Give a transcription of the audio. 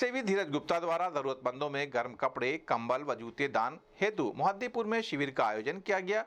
सेवी धीरज गुप्ता द्वारा जरूरतमंदों में गर्म कपड़े कंबल व जूते दान हेतु मोहद्दीपुर में शिविर का आयोजन किया गया